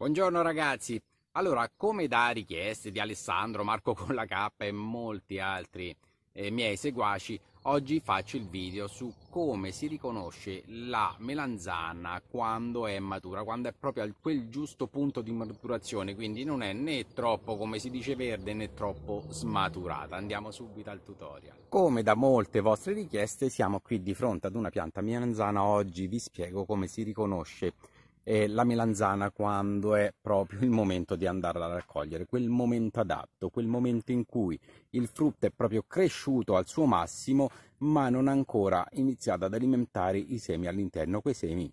Buongiorno ragazzi. Allora, come da richieste di Alessandro, Marco con la K e molti altri eh, miei seguaci, oggi faccio il video su come si riconosce la melanzana quando è matura, quando è proprio a quel giusto punto di maturazione, quindi non è né troppo, come si dice, verde né troppo smaturata. Andiamo subito al tutorial. Come da molte vostre richieste, siamo qui di fronte ad una pianta melanzana, oggi vi spiego come si riconosce eh, la melanzana quando è proprio il momento di andarla a raccogliere, quel momento adatto, quel momento in cui il frutto è proprio cresciuto al suo massimo ma non ha ancora iniziato ad alimentare i semi all'interno, quei semi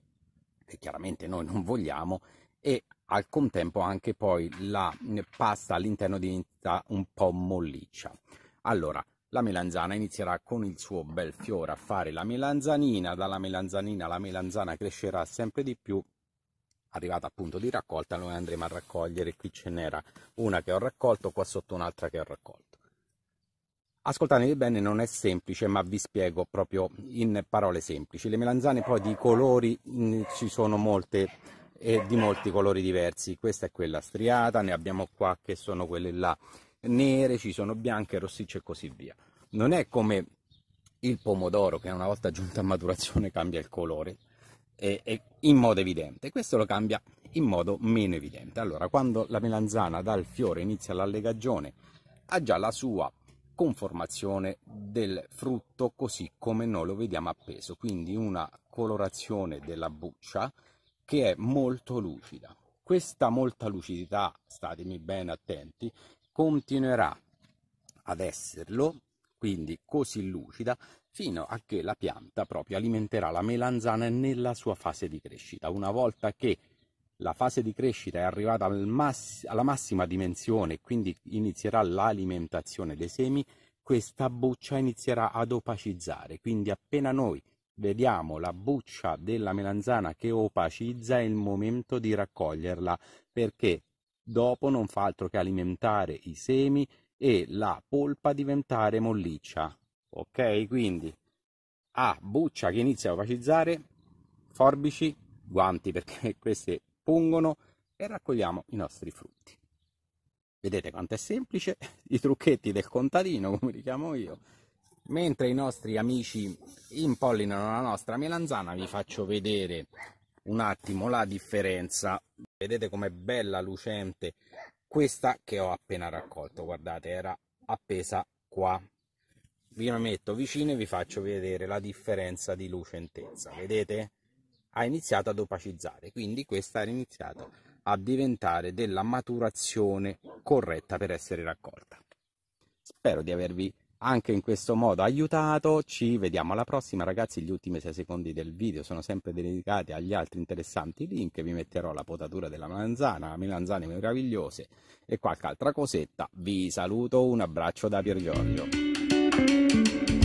che chiaramente noi non vogliamo e al contempo anche poi la pasta all'interno diventa un po' molliccia. Allora, la melanzana inizierà con il suo bel fiore a fare la melanzanina, dalla melanzanina la melanzana crescerà sempre di più arrivata appunto di raccolta noi andremo a raccogliere qui ce n'era una che ho raccolto qua sotto un'altra che ho raccolto ascoltatevi bene, non è semplice, ma vi spiego proprio in parole semplici. Le melanzane poi di colori mh, mm, ci sono molte e di molti colori diversi. Questa è quella striata, ne abbiamo qua che sono quelle là nere, ci sono bianche, rossicce e così via. Non è come il pomodoro che una volta giunta a maturazione cambia il colore è, è in modo evidente, questo lo cambia in modo meno evidente. Allora, quando la melanzana dal fiore inizia l'allegagione, ha già la sua conformazione del frutto così come noi lo vediamo appeso, quindi una colorazione della buccia che è molto lucida. Questa molta lucidità, statemi bene attenti, continuerà ad esserlo, quindi così lucida, fino a che la pianta proprio alimenterà la melanzana nella sua fase di crescita. Una volta che la fase di crescita è arrivata al mass- alla massima dimensione, quindi inizierà l'alimentazione dei semi, questa buccia inizierà ad opacizzare, quindi appena noi vediamo la buccia della melanzana che opacizza è il momento di raccoglierla perché dopo non fa altro che alimentare i semi e la polpa diventare molliccia ok? Quindi A, buccia che inizia a opacizzare, forbici, guanti perché queste pungono e raccogliamo i nostri frutti. Vedete quanto è semplice? I trucchetti del contadino, come li chiamo io. Mentre i nostri amici impollinano la nostra melanzana, vi faccio vedere un attimo la differenza. Vedete com'è bella lucente questa che ho appena raccolto. Guardate, era appesa qua vi metto vicino e vi faccio vedere la differenza di lucentezza vedete ha iniziato ad opacizzare quindi questa ha iniziato a diventare della maturazione corretta per essere raccolta spero di avervi anche in questo modo aiutato ci vediamo alla prossima ragazzi gli ultimi 6 secondi del video sono sempre dedicati agli altri interessanti link vi metterò la potatura della melanzana melanzane meravigliose e qualche altra cosetta vi saluto un abbraccio da Pier Giorgio Música